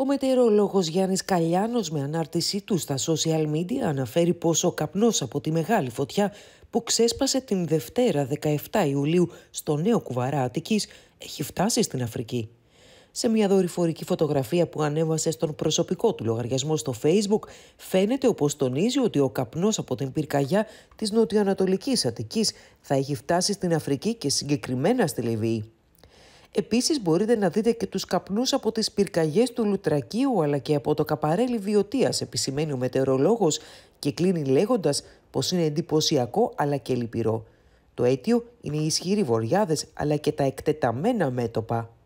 Ο μετεωρολόγος Γιάννης Καλιάνος με ανάρτησή του στα social media αναφέρει πως ο καπνός από τη μεγάλη φωτιά που ξέσπασε την Δευτέρα 17 Ιουλίου στο νέο κουβαρά Αττικής έχει φτάσει στην Αφρική. Σε μια δορυφορική φωτογραφία που ανέβασε στον προσωπικό του λογαριασμό στο Facebook, φαίνεται όπως τονίζει ότι ο καπνός από την πυρκαγιά της νοτιοανατολικής Αττικής θα έχει φτάσει στην Αφρική και συγκεκριμένα στη Λιβύη. Επίσης μπορείτε να δείτε και τους καπνούς από τις πυρκαγιές του Λουτρακίου αλλά και από το καπαρέλι βιωτίας, επισημαίνει ο μετεωρολόγος και κλείνει λέγοντας πως είναι εντυπωσιακό αλλά και λυπηρό. Το αίτιο είναι οι ισχυροί βοριάδες αλλά και τα εκτεταμένα μέτωπα.